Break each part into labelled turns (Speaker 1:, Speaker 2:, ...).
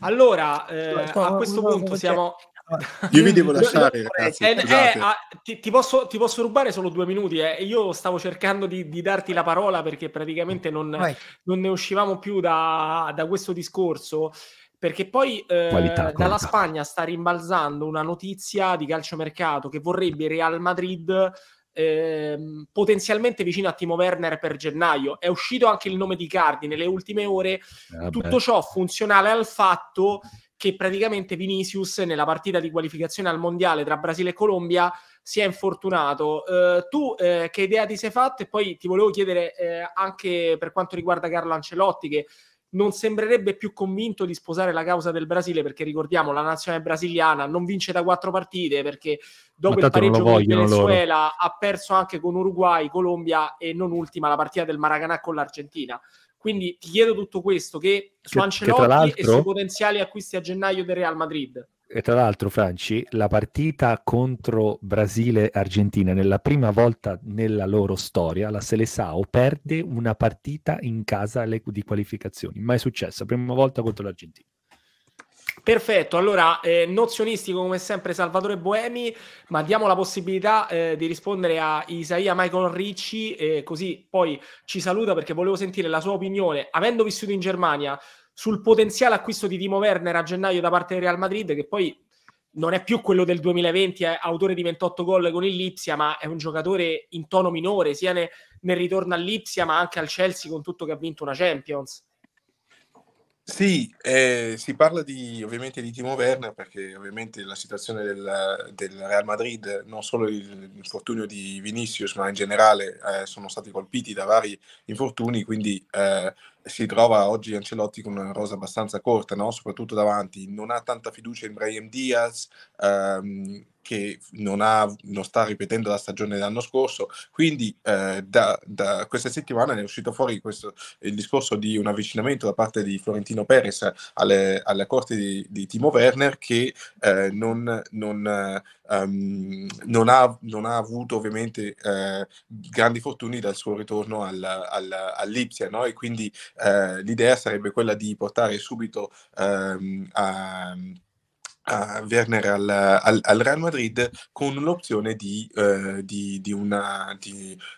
Speaker 1: Allora, eh, a questo punto siamo...
Speaker 2: Io vi devo lasciare, ragazzi. Eh, eh, ah,
Speaker 1: ti, ti, posso, ti, posso, rubare solo due minuti. Eh. Io stavo cercando di, di, darti la parola perché praticamente non, non ne uscivamo più da, da, questo discorso. Perché poi eh, dalla Spagna sta rimbalzando una notizia di calciomercato che vorrebbe Real Madrid Ehm, potenzialmente vicino a Timo Werner per gennaio. È uscito anche il nome di Cardi nelle ultime ore. Ah, Tutto ciò funzionale al fatto che praticamente Vinicius nella partita di qualificazione al mondiale tra Brasile e Colombia si è infortunato. Eh, tu eh, che idea ti sei fatta? E poi ti volevo chiedere eh, anche per quanto riguarda Carlo Ancelotti, che non sembrerebbe più convinto di sposare la causa del Brasile perché ricordiamo la nazione brasiliana non vince da quattro partite perché dopo il pareggio con il Venezuela loro. ha perso anche con Uruguay, Colombia e non ultima la partita del Maracanã con l'Argentina. Quindi ti chiedo tutto questo che, che su Ancelotti che e sui potenziali acquisti a gennaio del Real Madrid.
Speaker 3: E tra l'altro, Franci, la partita contro Brasile-Argentina, nella prima volta nella loro storia, la Selesao perde una partita in casa di qualificazioni. Mai successa, prima volta contro l'Argentina.
Speaker 1: Perfetto, allora eh, nozionistico come sempre Salvatore Boemi, ma diamo la possibilità eh, di rispondere a Isaia Michael Ricci, eh, così poi ci saluta perché volevo sentire la sua opinione, avendo vissuto in Germania sul potenziale acquisto di Timo Werner a gennaio da parte del Real Madrid, che poi non è più quello del 2020, è autore di 28 gol con il Lipsia, ma è un giocatore in tono minore, sia ne, nel ritorno all'Ipsia, ma anche al Chelsea con tutto che ha vinto una Champions.
Speaker 2: Sì, eh, si parla di, ovviamente di Timo Werner perché ovviamente la situazione del, del Real Madrid, non solo l'infortunio di Vinicius, ma in generale eh, sono stati colpiti da vari infortuni, quindi eh, si trova oggi Ancelotti con una rosa abbastanza corta, no? soprattutto davanti. Non ha tanta fiducia in Brian Diaz, ehm, che non, ha, non sta ripetendo la stagione dell'anno scorso, quindi eh, da, da, questa settimana è uscito fuori questo, il discorso di un avvicinamento da parte di Florentino Perez alle, alle corte di, di, Timo Werner che eh, non, non, um, non, ha, non, ha, avuto ovviamente eh, grandi fortuni dal suo ritorno al, al, all'Ipsia no? e quindi eh, l'idea sarebbe quella di portare subito um, a a Werner al, al, al, Real Madrid con l'opzione di, eh, di, di, una,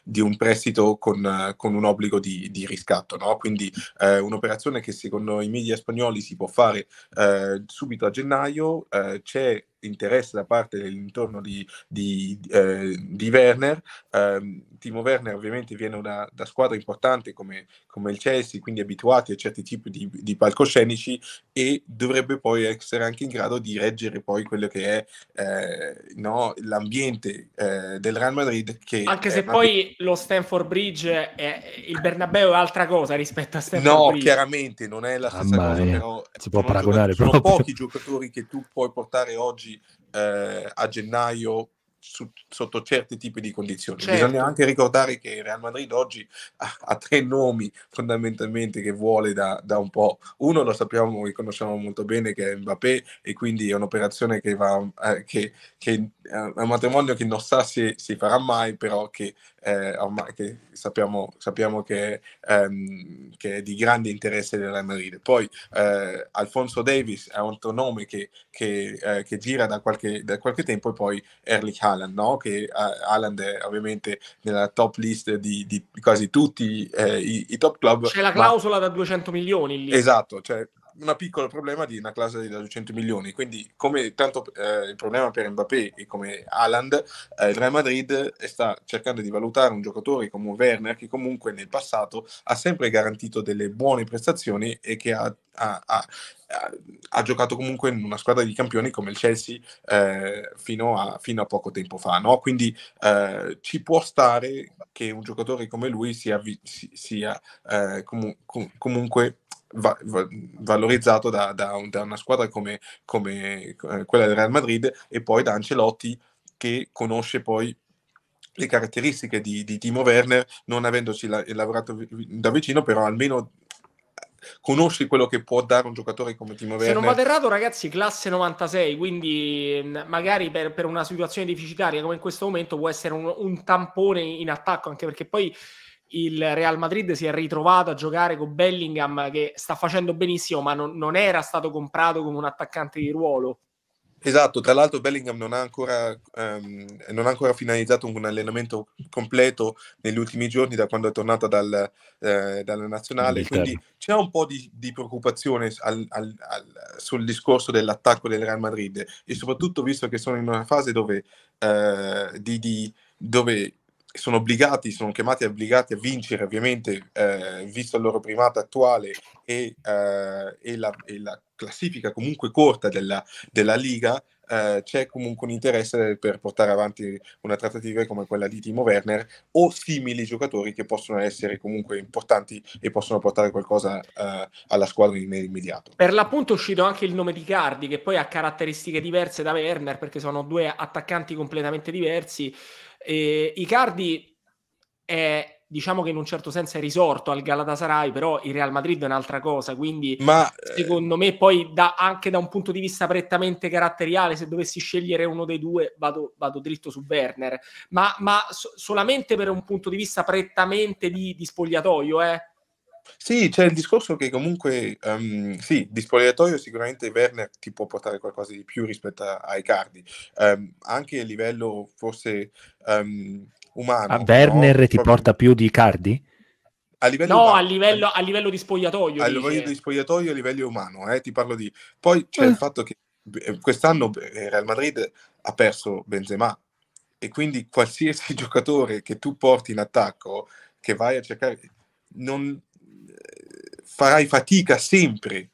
Speaker 2: di un prestito con, con un obbligo di, riscatto. No? Quindi eh, un'operazione che secondo i media spagnoli si può fare eh, subito a gennaio. Eh, c'è interesse da parte dell'intorno di, di, eh, di Werner. Eh, Timo Werner ovviamente viene da, da squadra importante come, come, il Chelsea, quindi abituati a certi tipi di, di, palcoscenici e dovrebbe poi essere anche in grado di reggere poi quello che è eh, no, l'ambiente eh, del Real Madrid. anche se poi
Speaker 1: lo Stanford Bridge e
Speaker 2: il Bernabeu è altra cosa rispetto a Stanford no, Bridge. No, chiaramente non è la stessa ah, cosa, però si può
Speaker 3: paragonare sono, sono pochi
Speaker 2: giocatori che tu puoi portare oggi eh, a gennaio su, sotto certi tipi di condizioni. Certo. Bisogna anche ricordare che il Real Madrid oggi ha, ha tre nomi fondamentalmente che vuole da, da, un po'. Uno lo sappiamo, e conosciamo molto bene, che è Mbappé e quindi è un'operazione che va, eh, che, che, è un matrimonio che non sa se si farà mai, però che, eh, ormai, che sappiamo, sappiamo che, ehm, che, è di grande interesse della Meride. Poi eh, Alfonso Davis è un altro nome che, che, eh, che gira da qualche, da qualche, tempo e poi Erlich Haaland, no? che eh, Haaland è ovviamente nella top list di, di quasi tutti eh, i, i, top club. C'è la clausola ma... da 200 milioni lì. Esatto, cioè un piccolo problema di una classe da 200 milioni. Quindi, come tanto eh, il problema per Mbappé e come Haaland, eh, il Real Madrid eh, sta cercando di valutare un giocatore come Werner, che comunque nel passato ha sempre garantito delle buone prestazioni e che ha, ha, ha, ha giocato comunque in una squadra di campioni come il Chelsea eh, fino, a, fino, a, poco tempo fa. No? Quindi eh, ci può stare che un giocatore come lui sia, sia com- eh, com- comunque va- va- valorizzato da, da, un, da, una squadra come, come eh, quella del Real Madrid e poi da Ancelotti che conosce poi le caratteristiche di, di Timo Werner, non avendoci la- lavorato vi- da vicino, però almeno eh, conosci quello che può dare un giocatore come Timo Werner. Se non vado
Speaker 1: errato, ragazzi, classe 96, quindi mm, magari per, per una situazione deficitaria come in questo momento può essere un, un tampone in attacco, anche perché poi il Real Madrid si è ritrovato a giocare con Bellingham che sta facendo benissimo, ma non, non era stato comprato come un attaccante di ruolo.
Speaker 2: Esatto, tra l'altro Bellingham non ha, ancora, um, non ha ancora finalizzato un allenamento completo negli ultimi giorni da quando è tornata dal, eh, dalla nazionale, quindi c'è un po' di, di preoccupazione al, al, al, sul discorso dell'attacco del Real Madrid e soprattutto visto che sono in una fase dove, eh, di, di, dove sono obbligati, sono chiamati obbligati a vincere ovviamente, eh, visto il loro primato attuale e, eh, e, la, e la, classifica comunque corta della, della Liga, eh, c'è comunque un interesse per portare avanti una trattativa come quella di Timo Werner o simili giocatori che possono essere comunque importanti e possono portare qualcosa eh, alla squadra in immediato.
Speaker 1: Per l'appunto è uscito anche il nome di Cardi, che poi ha caratteristiche diverse da Werner perché sono due attaccanti completamente diversi. E Icardi è diciamo che in un certo senso è risorto al Galatasaray, però il Real Madrid è un'altra cosa, quindi Ma, secondo me poi da, anche da un punto di vista prettamente caratteriale, se dovessi scegliere uno dei due vado, vado dritto su Werner, ma, ma so, solamente per un punto di vista prettamente di, di spogliatoio, eh?
Speaker 2: Sì, c'è il discorso che comunque, um, sì, di spogliatoio sicuramente Werner ti può portare qualcosa di più rispetto ai cardi, um, ehm, anche a livello forse um, umano. A Werner no? ti Proprio... porta
Speaker 3: più di cardi?
Speaker 2: A livello no, umano, a, livello, a, livello, di spogliatoio. A dice. livello di spogliatoio a livello umano, eh, ti parlo di... Poi c'è eh. il fatto che eh, quest'anno eh, Real Madrid ha perso Benzema e quindi qualsiasi giocatore che tu porti in attacco, che vai a cercare... Non, farai fatica sempre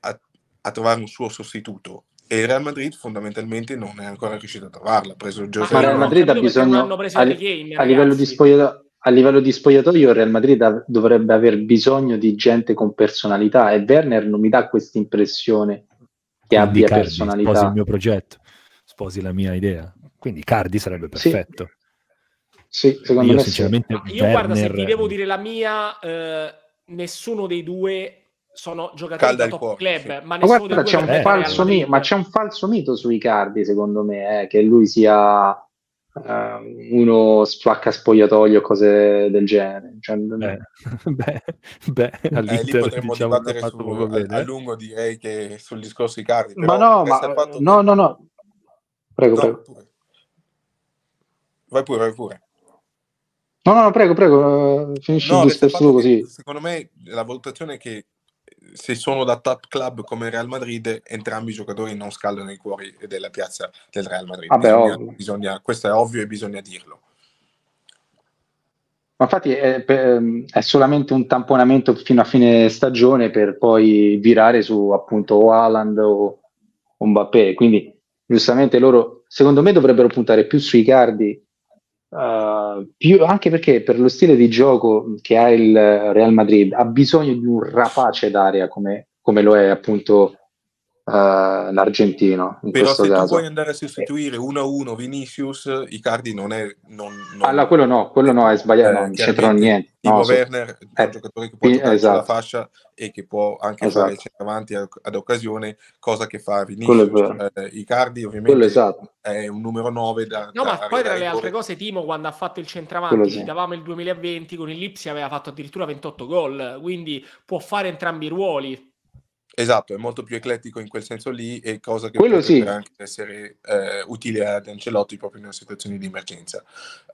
Speaker 2: a, a trovare un suo sostituto e il Real Madrid fondamentalmente non è ancora riuscito a trovarla. Ha preso Giuseppe. Ma il Real Madrid ha bisogno a, li- a, livello
Speaker 4: spogliato- a, livello di spogliatoio il Real Madrid ha- dovrebbe aver bisogno di gente con personalità e Werner non mi dà questa impressione che Quindi abbia Cardi, personalità. Sposi il
Speaker 3: mio progetto, sposi la mia idea. Quindi Cardi sarebbe perfetto. Sì, sì secondo io me sinceramente sì. Werner... Io guarda, se ti devo
Speaker 1: dire la mia eh nessuno dei due sono giocatori di top club, sì. ma, ma guarda, c'è un, falso mito,
Speaker 4: ma c'è un falso mito su Icardi, secondo me, eh, che lui sia eh, uno spacca spogliatoio, cose del genere.
Speaker 2: Cioè, eh, beh, beh, beh all'Inter, eh, diciamo, fatto su, bene. A, a, eh. lungo direi che sul discorso Icardi. Ma no, ma, fatto...
Speaker 4: no, no, no. Prego, no, prego. Pure.
Speaker 2: Vai pure, vai pure.
Speaker 4: No, no, prego, prego, eh, finisci no, il discorso così.
Speaker 2: Secondo me la valutazione è che se sono da top club come Real Madrid, entrambi i giocatori non scaldano i cuori della piazza del Real Madrid. Vabbè, bisogna, bisogna, questo è ovvio e bisogna dirlo.
Speaker 4: Ma infatti è, eh, ehm, è, solamente un tamponamento fino a fine stagione per poi virare su appunto o Haaland o Mbappé. Quindi giustamente loro, secondo me, dovrebbero puntare più sui cardi eh, più, anche perché per lo stile di gioco che ha il Real Madrid ha bisogno di un rapace d'aria come, come lo è appunto Uh, l'argentino. Però se caso. tu puoi
Speaker 2: andare a sostituire 1-1 Vinicius, Icardi non è... Non, non allora ah, quello no, quello no, è sbagliato, eh, non c'entra niente. Timo no, Werner è un eh, giocatore che può giocare esatto. sulla fascia e che può anche esatto. fare il centravanti ad occasione, cosa che fa Vinicius. Eh, Icardi ovviamente esatto. è un numero 9 da... No,
Speaker 1: da ma poi tra le altre cose Timo quando ha fatto il centravanti, sì. citavamo il 2020, con il Lipsi, aveva fatto addirittura 28 gol, quindi può fare entrambi i ruoli.
Speaker 2: Esatto, è molto più eclettico in quel senso lì e cosa che Quello sì. anche essere eh, utile ad Ancelotti proprio in una situazione di emergenza.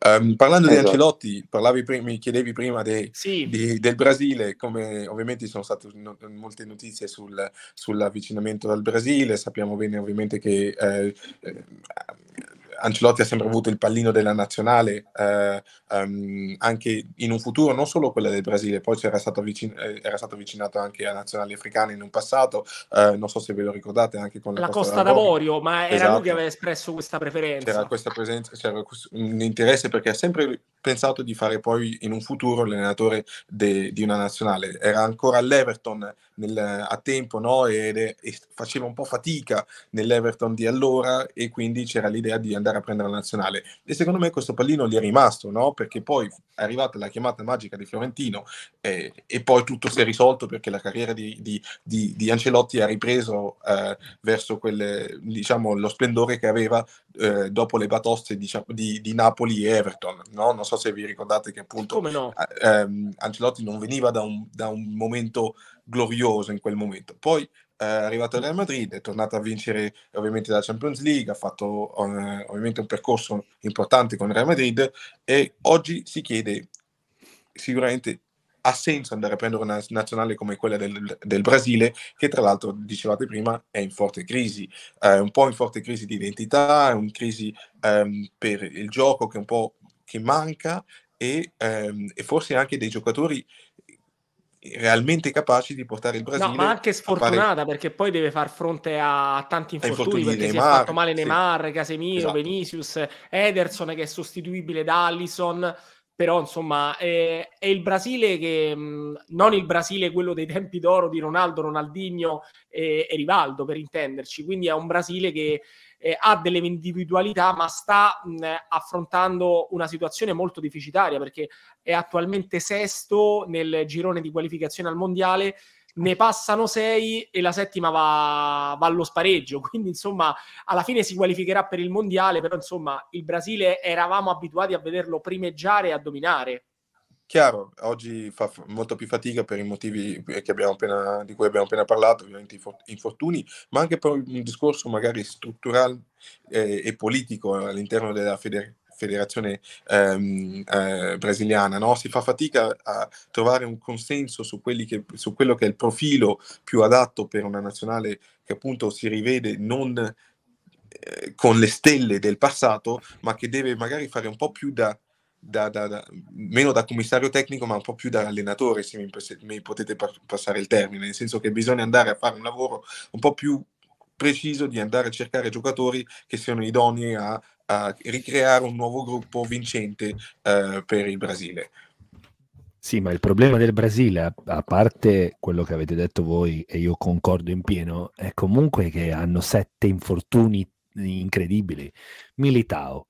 Speaker 2: Um, parlando esatto. di Ancelotti, parlavi prima, mi chiedevi prima de, sì. di, del Brasile, come ovviamente ci sono state no, molte notizie sul, sull'avvicinamento al Brasile, sappiamo bene ovviamente che eh, eh, Ancelotti ha sempre avuto il pallino della nazionale, eh, um, anche in un futuro, non solo quella del Brasile, poi era stato, vicin- eh, era stato avvicinato anche a nazionali africane in un passato, eh, non so se ve lo ricordate anche con la, la Costa, Costa d'Avorio, d'Avorio, ma era esatto. lui che aveva espresso questa preferenza. C'era questa presenza, c'era un interesse perché ha sempre pensato di fare poi in un futuro l'allenatore de- di una nazionale. Era ancora all'Everton nel, a tempo no? e, e faceva un po' fatica nell'Everton di allora e quindi c'era l'idea di andare andare a prendere la nazionale. E secondo me questo pallino gli è rimasto, no? Perché poi è arrivata la chiamata magica di Fiorentino eh, e poi tutto si è risolto perché la carriera di, di, di, di Ancelotti ha ripreso eh, verso quelle, diciamo, lo splendore che aveva eh, dopo le batoste diciamo, di, Napoli e Everton. No? Non so se vi ricordate che appunto no? Eh, ehm, Ancelotti non veniva da un, da un momento glorioso in quel momento. Poi eh, è arrivato al Real Madrid, è tornato a vincere ovviamente la Champions League, ha fatto eh, ovviamente un percorso importante con il Real Madrid e oggi si chiede sicuramente ha senso andare a prendere una nazionale come quella del, del, Brasile, che tra l'altro, dicevate prima, è in forte crisi, è un po' in forte crisi di identità, è una crisi ehm, per il gioco che un po' che manca e, ehm, e forse anche dei giocatori realmente capaci di portare il Brasile. No, ma anche sfortunata
Speaker 1: fare... perché poi deve far fronte a tanti infortuni, infortuni perché Neymar, si è fatto male Neymar, sì. Casemiro, esatto. Vinicius, Ederson che è sostituibile da Allison. Però insomma è, è il Brasile che non il Brasile quello dei tempi d'oro di Ronaldo, Ronaldinho e, e Rivaldo per intenderci, quindi è un Brasile che eh, ha delle individualità, ma sta mh, affrontando una situazione molto deficitaria perché è attualmente sesto nel girone di qualificazione al mondiale ne passano sei e la settima va, va, allo spareggio. Quindi, insomma, alla fine si qualificherà per il mondiale. Però, insomma, il Brasile eravamo abituati a vederlo primeggiare e a dominare.
Speaker 2: Chiaro, oggi fa molto più fatica per i motivi appena, di cui abbiamo appena parlato, ovviamente infortuni, ma anche per un discorso magari strutturale eh, e politico all'interno della federazione federazione ehm, eh, brasiliana, no? si fa fatica a trovare un consenso su, che, su, quello che è il profilo più adatto per una nazionale che appunto si rivede non eh, con le stelle del passato, ma che deve magari fare un po' più da da, da, da, meno da commissario tecnico, ma un po' più da allenatore, se mi, se mi potete par- passare il termine, nel senso che bisogna andare a fare un lavoro un po' più preciso di andare a cercare giocatori che siano idonei a, a ricreare un nuovo gruppo vincente eh, per il Brasile.
Speaker 3: Sì, ma il problema del Brasile, a parte quello che avete detto voi, e io concordo in pieno, è comunque che hanno sette infortuni incredibili. Militao,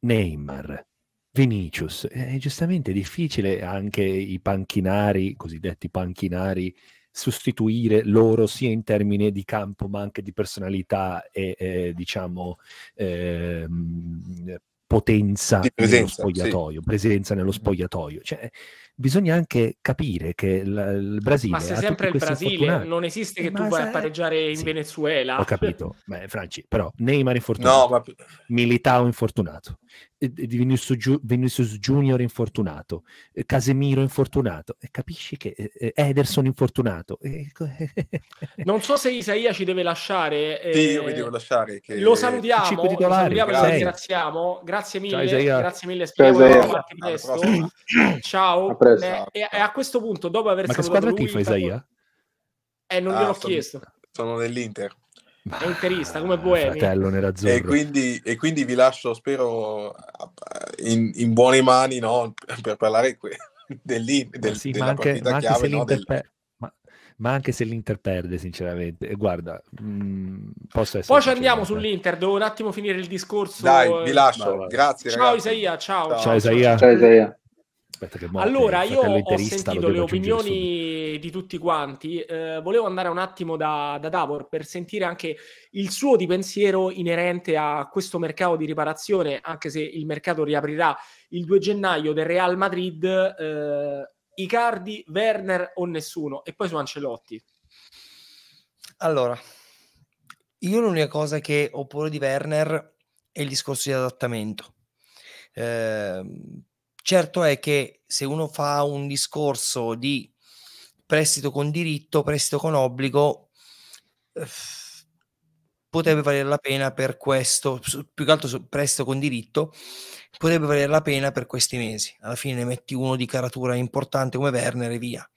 Speaker 3: Neymar, Vinicius, eh, giustamente è difficile anche i panchinari, cosiddetti panchinari, sostituire loro sia in termini di campo ma anche di personalità e eh, diciamo eh, potenza di presenza, nello spogliatoio, sì. presenza nello spogliatoio. Cioè, bisogna anche capire che il Brasile. Ma sei sempre il
Speaker 1: Brasile non esiste che ma tu vai se... a pareggiare in sì, Venezuela. Ho capito, Beh, Franci, però
Speaker 3: Neymar infortunato, no, ma... Militao infortunato, Vinicius Junior infortunato, Casemiro infortunato, capisci che Ederson infortunato.
Speaker 1: non so se Isaia ci deve lasciare. sì, io mi eh, devo lasciare. Che... Lo salutiamo, lo salutiamo lo ringraziamo. Grazie mille, Ciao, grazie mille, speriamo Ciao, Ciao esatto. e, a questo punto, dopo aver Ma che lui, tifa Isaia? Eh, non ah, gliel'ho sono, chiesto. Sono
Speaker 2: nell'Inter. È interista come Boemi. Fratello nerazzurro. E quindi, e quindi vi lascio, spero, in, in buone mani no? per parlare que- dell'Inter. Del, sì, ma anche, ma, chiave, no? del...
Speaker 3: ma, ma anche, se l'Inter perde, sinceramente. Eh, guarda, mh, mm, posso essere... Poi
Speaker 1: ci andiamo sull'Inter, devo un attimo finire il discorso. Dai, vi eh. lascio. Vai, vai. Grazie. Ciao ragazzi. Isaia, ciao. Ciao, ciao Isaia. Ciao Isaia.
Speaker 3: Aspetta che muore, Allora, io ho sentito le
Speaker 1: opinioni di tutti quanti. Eh, volevo andare un attimo da, da, Davor per sentire anche il suo di pensiero inerente a questo mercato di riparazione, anche se il mercato riaprirà il 2 gennaio del Real Madrid. Eh, Icardi, Werner o nessuno? E poi su Ancelotti.
Speaker 5: Allora, io l'unica cosa che ho paura di Werner è il discorso di adattamento. Eh, Certo è che se uno fa un discorso di prestito con diritto, prestito con obbligo, eh, potrebbe valere la pena per questo, più che altro prestito con diritto, potrebbe valere la pena per questi mesi. Alla fine ne metti uno di caratura importante come Werner e via.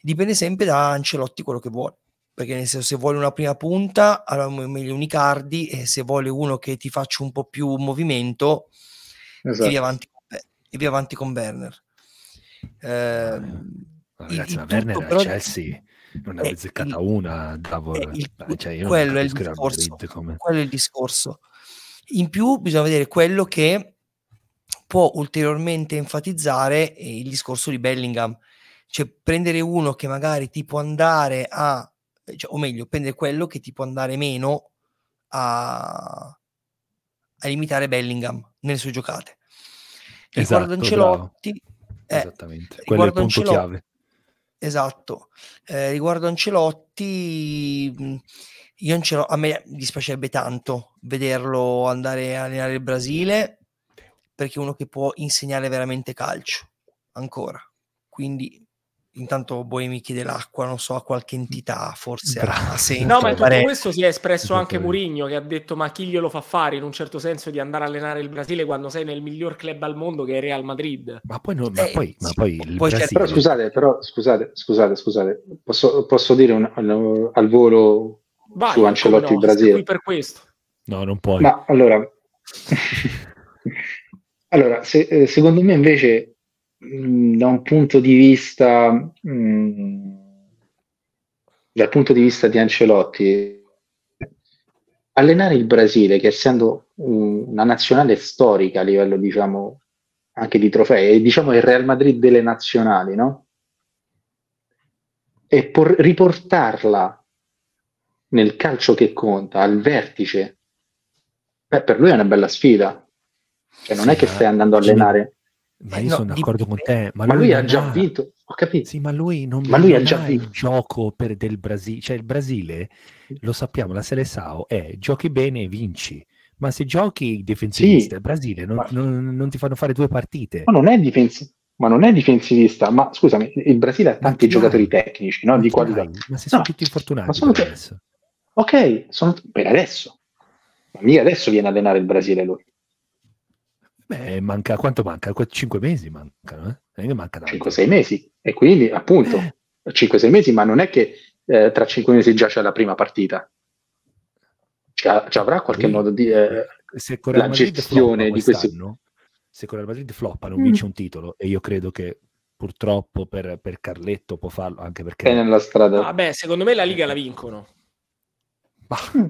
Speaker 5: Dipende sempre da Ancelotti quello che vuole perché nel senso se vuole una prima punta allora meglio Unicardi e se vuole uno che ti faccia un po' più movimento esatto. tiri avanti e via avanti con Werner. Eh, Ragazzi, ma Werner al però...
Speaker 3: Chelsea non ne aveva eh, azzeccata una. Davor, è eh, il, cioè, quello, è il discorso, come...
Speaker 5: quello è il discorso. In più bisogna vedere quello che può ulteriormente enfatizzare eh, il discorso di Bellingham, cioè prendere uno che magari ti può andare a, cioè, o meglio, prendere quello che ti può andare meno a, a limitare Bellingham nelle sue giocate. Esatto, riguardo Ancelotti, eh, esattamente, quello è il punto Ancelotti, chiave. Esatto, eh, riguardo Ancelotti, mm, io ce l'ho, a me dispiacerebbe tanto vederlo andare a allenare il Brasile perché è uno che può insegnare veramente calcio ancora. Quindi intanto Boemi chiede l'acqua, non so, a qualche entità forse ha senso. No, ma in tutto pare... questo
Speaker 1: si è espresso anche Murigno che ha detto ma chi glielo fa fare in un certo senso di andare a allenare il Brasile quando sei nel miglior club al mondo che è Real Madrid. Ma poi, no,
Speaker 3: ma eh, poi, eh, ma poi sì, il poi Brasile... Però
Speaker 4: scusate, però scusate, scusate, scusate, posso, posso dire un, un, al volo Vai, su Ancelotti no, il Brasile? Qui per questo. No, non puoi. Ma allora... allora, se, eh, secondo me invece Mm, da un punto di vista mh, mm, dal punto di vista di Ancelotti allenare il Brasile che essendo un, una nazionale storica a livello diciamo anche di trofei, e diciamo il Real Madrid delle nazionali, no? E por- riportarla nel calcio che conta, al vertice, beh, per lui è una bella sfida. Cioè, non sì, è che stai andando a allenare
Speaker 3: ma eh, io no, sono d'accordo di... con te. Ma, ma lui, lui ha già ha... vinto, ho capito. Sì, ma lui non, ma lui ha già vinto. il gioco per del Brasile. Cioè, il Brasile, lo sappiamo, la Seleção è giochi bene e vinci. Ma se giochi difensivista, sì, il Brasile non, ma... non, non, ti fanno fare due partite. Ma non
Speaker 4: è difensivista. Ma non è difensivista, ma scusami, il Brasile ha tanti giocatori tecnici, no? Di qualità. Ma
Speaker 3: se sono no, tutti infortunati. Ma sono te... adesso. Ok, sono...
Speaker 4: per adesso. Ma mica adesso viene a allenare il Brasile lui.
Speaker 3: Beh, eh, manca quanto manca? 5 mesi
Speaker 4: mancano, eh? eh manca 5-6 mesi. E quindi appunto 5-6 eh. mesi, ma non è che eh, tra 5 mesi già c'è la prima partita. Ci, avrà qualche sì. modo di eh, la gestione di questo.
Speaker 3: Se con il Madrid floppa non mm. vince un titolo, e io credo che purtroppo
Speaker 4: per, per Carletto può farlo anche perché... È nella strada. Vabbè,
Speaker 1: ah, secondo me la Liga la vincono. Bah.
Speaker 4: Mm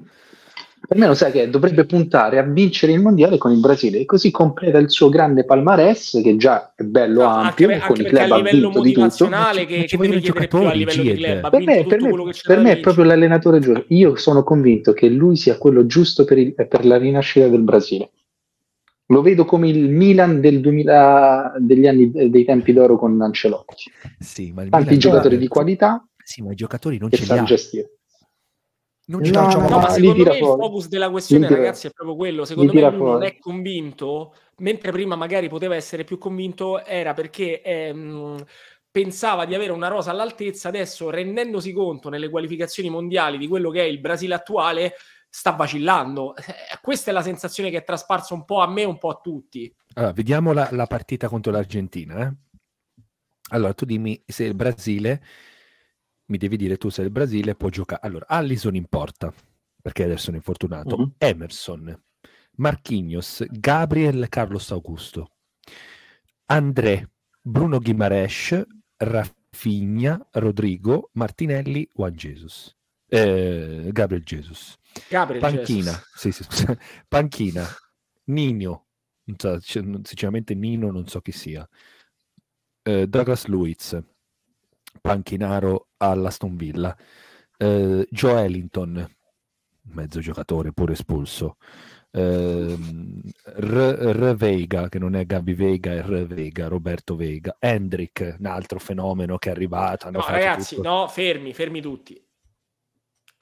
Speaker 4: per me lo sai che dovrebbe puntare a vincere il mondiale con il Brasile e così completa il suo grande palmarès che già è bello no, ampio anche, con anche i club a livello motivazionale che, che deve più a livello di club per me, per me, per me è proprio l'allenatore giusto io sono convinto che lui sia quello giusto per, il, per la rinascita del Brasile lo vedo come il Milan del 2000, degli anni dei tempi d'oro con Ancelotti
Speaker 3: sì, tanti Milan giocatori di qualità sì ma i giocatori non ce li ha gestire
Speaker 4: non ci no, facciamo
Speaker 1: no, ma secondo me fuori. il focus della questione, ragazzi, è proprio quello. Secondo me lui fuori. non è convinto, mentre prima magari poteva essere più convinto, era perché ehm, pensava di avere una rosa all'altezza. Adesso, rendendosi conto nelle qualificazioni mondiali di quello che è il Brasile attuale, sta vacillando. Eh, questa è la sensazione che è trasparsa un po' a me e un po' a tutti.
Speaker 3: Allora, vediamo la, la partita contro l'Argentina. Eh? Allora, tu dimmi se il Brasile mi devi dire tu se il Brasile può giocare. Allora, Allison in porta, perché adesso è infortunato, mm-hmm. Emerson, Marquinhos, Gabriel, Carlos Augusto, André, Bruno Guimares, Raffigna, Rodrigo, Martinelli, Juan Jesus. Eh, Gabriel Jesus. Gabriel Panchina, sì, sì, scusa. Panchina, Nino, non so, sinceramente Nino non so chi sia, eh, Douglas Luiz, panchinaro alla Stonvilla. Eh, Joe Ellington, mezzo giocatore pure espulso. Eh, R. Vega, che non è Gabi Vega, è R. Vega, Roberto Vega. Hendrick, un altro fenomeno che è arrivato. No, ragazzi, tutto.
Speaker 1: no, fermi, fermi tutti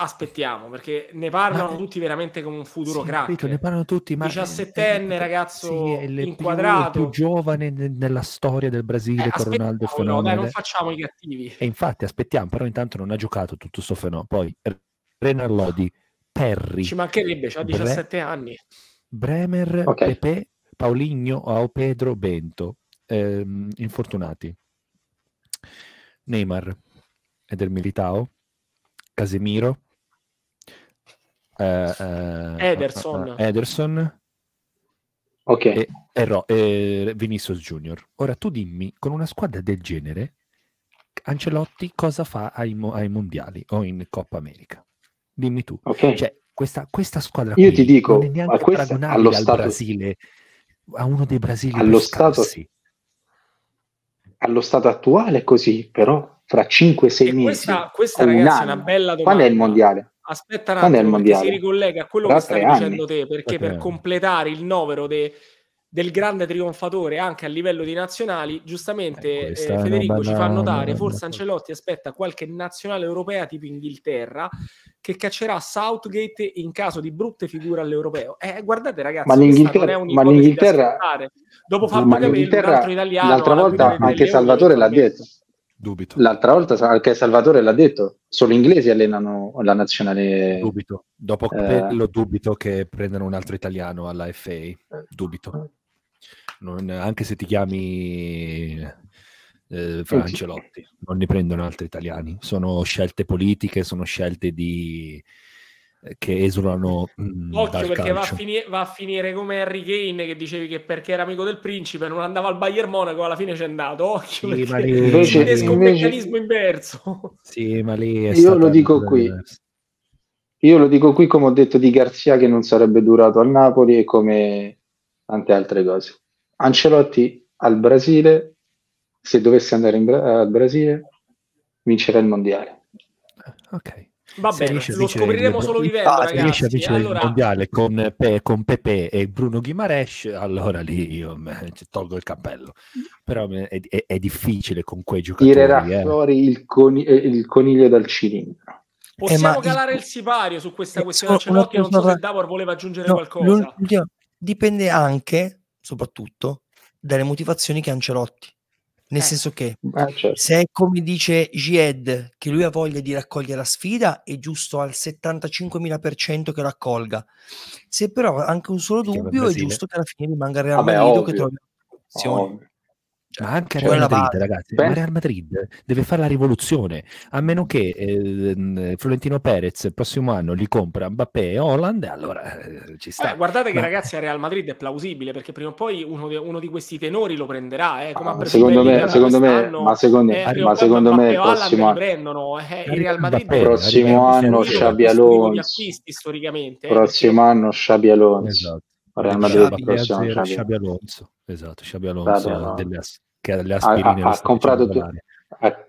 Speaker 1: aspettiamo perché ne parlano ma, tutti veramente come un futuro sì, crack. Capito, ne
Speaker 3: parlano tutti, ma 17enne
Speaker 1: eh, eh, ragazzo sì, inquadrato, più,
Speaker 3: più giovane nella storia del Brasile eh, con Ronaldo fenomeno. non facciamo
Speaker 1: i cattivi.
Speaker 3: E infatti aspettiamo, però intanto non ha giocato tutto sto fenomeno. Poi Renan Lodi, Perry. Ci mancherebbe,
Speaker 1: ha 17 Bre- anni.
Speaker 3: Bremer, okay. Pepe, Paulinho, Ao Pedro, Bento. Ehm, infortunati. Neymar e del Militao, Casemiro, eh eh, eh, eh, Ederson. Ok. E, e, Ro, e Vinicius Junior. Ora tu dimmi, con una squadra del genere, Ancelotti cosa fa ai, ai mondiali o in Coppa America? Dimmi tu. Okay. Cioè, questa, questa, squadra Io ti dico, non è neanche questa, allo al stato, Brasile, a uno dei Brasili allo stato,
Speaker 4: allo stato attuale è così, però fra 5-6 mesi. Questa, questa ragazzi, è una bella domanda. Quando è il mondiale?
Speaker 1: Aspetta un attimo, perché si ricollega a quello Tra che stai dicendo te, perché per completare il novero de, del grande trionfatore anche a livello di nazionali, giustamente ecco, eh, Federico ci fa notare, forse Ancelotti aspetta qualche nazionale europea tipo Inghilterra che caccerà Southgate in caso di brutte figure all'europeo. Eh, guardate ragazzi, ma l'Inghilterra, non è ma l'Inghilterra, dopo Fabio Capello, un altro italiano, l'altra volta anche Salvatore
Speaker 4: l'ha detto. Dubito. L'altra volta anche Salvatore l'ha detto, solo inglesi allenano la nazionale.
Speaker 3: Dubito. Dopo eh, lo dubito che prendano un altro italiano alla FA. Dubito. Non, anche se ti chiami eh, Francelotti, non ne prendono altri italiani. Sono scelte politiche, sono scelte di che esulano. Mh, mm, Occhio perché va a,
Speaker 1: finire, va a, finire come Harry Kane che dicevi che perché era amico del principe non andava al Bayern Monaco, alla fine c'è andato. Occhio sì, perché
Speaker 3: invece,
Speaker 4: è un meccanismo
Speaker 1: inverso. Sì,
Speaker 4: ma lì Io lo dico qui. Diverso. Io lo dico qui come ho detto di Garzia che non sarebbe durato a Napoli e come tante altre cose. Ancelotti al Brasile, se dovesse andare Bra- al Brasile, vincerà il mondiale. Ah, ok. Va bene, lo scopriremo solo vivendo. Ah, ragazzi. Se riesce a vincere allora...
Speaker 3: il mondiale con, Pe- con, Pepe e Bruno Ghimaresh, allora lì io me, tolgo il cappello. Però è, è, è difficile con quei giocatori.
Speaker 1: Tirerà
Speaker 4: eh. fuori il, coni- eh, il coniglio dal cilindro.
Speaker 1: Possiamo eh, calare il... il sipario su questa eh, questione. So, Celotti, non so se Davor voleva aggiungere no, qualcosa.
Speaker 5: Dipende anche, soprattutto, dalle motivazioni che Ancelotti nel eh. senso che ah, certo. se è come dice Gied che lui ha voglia di raccogliere la sfida, è giusto al 75.000% che raccolga. Se però ha anche un solo dubbio, è giusto che alla fine rimanga Real Vabbè, Madrid che trovi la cioè, ma anche Real Madrid, ragazzi. Beh. Real Madrid
Speaker 3: deve fare la rivoluzione a meno che eh, Florentino Perez il prossimo anno li compra Mbappé e Holland,
Speaker 1: allora eh, ci sta. Eh, guardate che, ragazzi, a Real Madrid è plausibile perché prima o poi uno, de- uno di questi tenori lo prenderà. Eh, come ah, secondo me, secondo me, ma secondo, eh,
Speaker 4: ma secondo me, il prossimo anno prendono. Eh, il Real Madrid Mbappé, prossimo anno Xabi Alonso. Eh, prossimo anno Xabi Alonso. Esatto Real Madrid Xabi, Alonso esatto Xabi Alonso Vabbè,
Speaker 3: delle, che le aspirine ha, ha, ha comprato due,
Speaker 4: ha,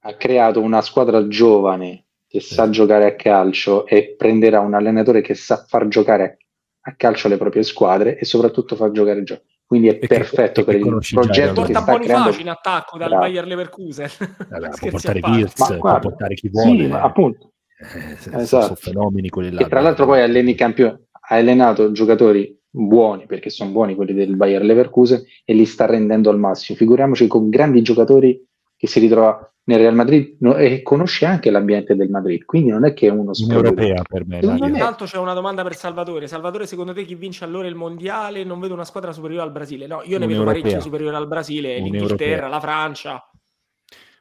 Speaker 4: ha creato una squadra giovane che sa eh. giocare a calcio e prenderà un allenatore che sa far giocare a calcio le proprie squadre e soprattutto far giocare giochi. Quindi è e perfetto che, per il progetto Giacomo. che porta sta creando. in
Speaker 1: attacco dal Bravo. Bayer Leverkusen. Eh, allora, può portare Wirtz, può guarda, portare chi vuole. Sì, eh. appunto. Eh, esatto. Sono
Speaker 4: fenomeni quelli là. E tra l'altro poi alleni campioni, ha allenato giocatori buoni, perché sono buoni quelli del Bayer Leverkusen, e li sta rendendo al massimo. Figuriamoci con grandi giocatori che si ritrova nel Real Madrid no, e conosce anche l'ambiente del Madrid, quindi non è che è uno sport per me. Intanto
Speaker 1: c'è una domanda per Salvatore. Salvatore, secondo te chi vince allora il mondiale? Non vedo una squadra superiore al Brasile. No, io ne vedo parecchie superiori al Brasile, l'Inghilterra, la Francia,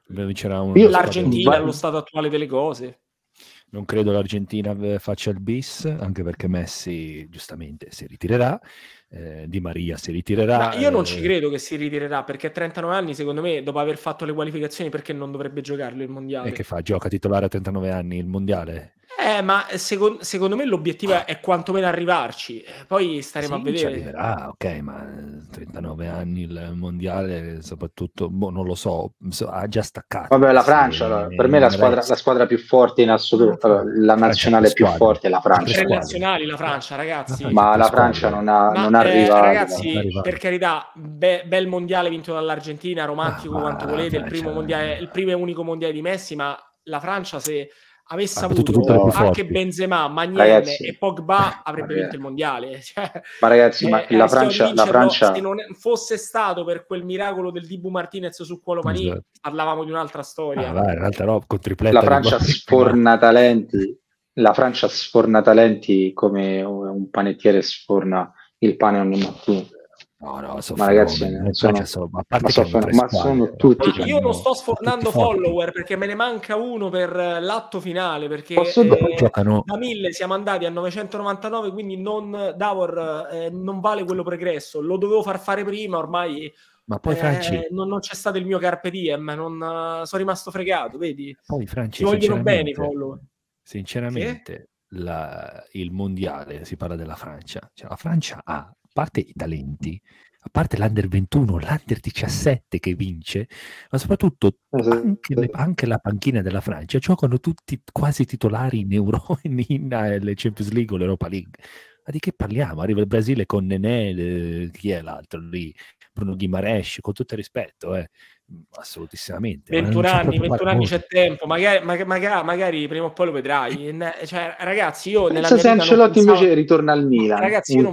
Speaker 3: vincerà una l'Argentina allo stato
Speaker 1: attuale delle cose
Speaker 3: non credo l'Argentina eh, faccia il bis, anche perché Messi giustamente si ritirerà, eh, Di Maria si ritirerà. No, io non eh... ci credo
Speaker 1: che si ritirerà perché a 39 anni, secondo me, dopo aver fatto le qualificazioni, perché non dovrebbe giocarlo il mondiale? E che
Speaker 3: fa? Gioca titolare a 39 anni il mondiale?
Speaker 1: Eh, ma secondo, secondo me l'obiettivo è quantomeno arrivarci, eh, poi staremo sì, a vedere. arriverà,
Speaker 3: ok, ma 39 eh, anni il mondiale, soprattutto, boh, non lo so, ha già
Speaker 4: staccato. Vabbè, la Francia, sì, allora. per me la squadra, la squadra, più forte in assoluto, la nazionale più forte è la Francia. Le
Speaker 1: nazionali, la Francia, ragazzi. Ma la Francia non, ha, ma, non eh, arriva. Ragazzi, arriva. per carità, be- bel mondiale vinto dall'Argentina, romantico ah, quanto volete, il primo, mondiale, eh. il primo e unico mondiale di Messi, ma la Francia se avesse ah, avuto tutto, anche Benzema, Magnelli e Pogba avrebbe vinto il mondiale. Cioè, ma ragazzi, ma eh, la, Francia, la Francia... Se non fosse stato per quel miracolo del Dibu Martinez su Cuolo Panini, esatto. parlavamo di un'altra storia. Ah, vai,
Speaker 4: un'altra roba, con tripletta. La Francia sforna talenti, la Francia sforna talenti come un panettiere sforna il pane ogni mattina. No, no, so ma ragazzi, sono, eh, cioè, sono, ma, ma, so ma sono tutti. Ma io non
Speaker 1: sto sfornando follower perché me ne manca uno per eh, l'atto finale. Perché Posso... eh, giocano... da 1000 siamo andati a 999, quindi non, Davor eh, eh, non vale quello pregresso. Lo dovevo far fare prima, ormai
Speaker 3: ma poi eh, Franci
Speaker 1: non, non, c'è stato il mio carpe diem non, uh, sono rimasto fregato vedi poi Franci ci vogliono bene i follower
Speaker 3: sinceramente la, il mondiale si parla della Francia cioè, la Francia ha parte i talenti, a parte l'Under 21, l'Under 17 che vince, ma soprattutto esatto. anche, le, anche la panchina della Francia, giocano tutti quasi titolari in Euro, in, in, in Champions League o l'Europa League. Ma di che parliamo? Arriva il Brasile con Nenè, eh, chi è l'altro lì? Bruno Guimaresci, con tutto il rispetto, eh assolutissimamente
Speaker 1: 21 anni, 21 anni c'è tempo magari, magari, magari, prima o poi lo vedrai cioè, ragazzi io nella Penso mia se Ancelotti
Speaker 4: pensavo... invece ritorna al Milan ragazzi io non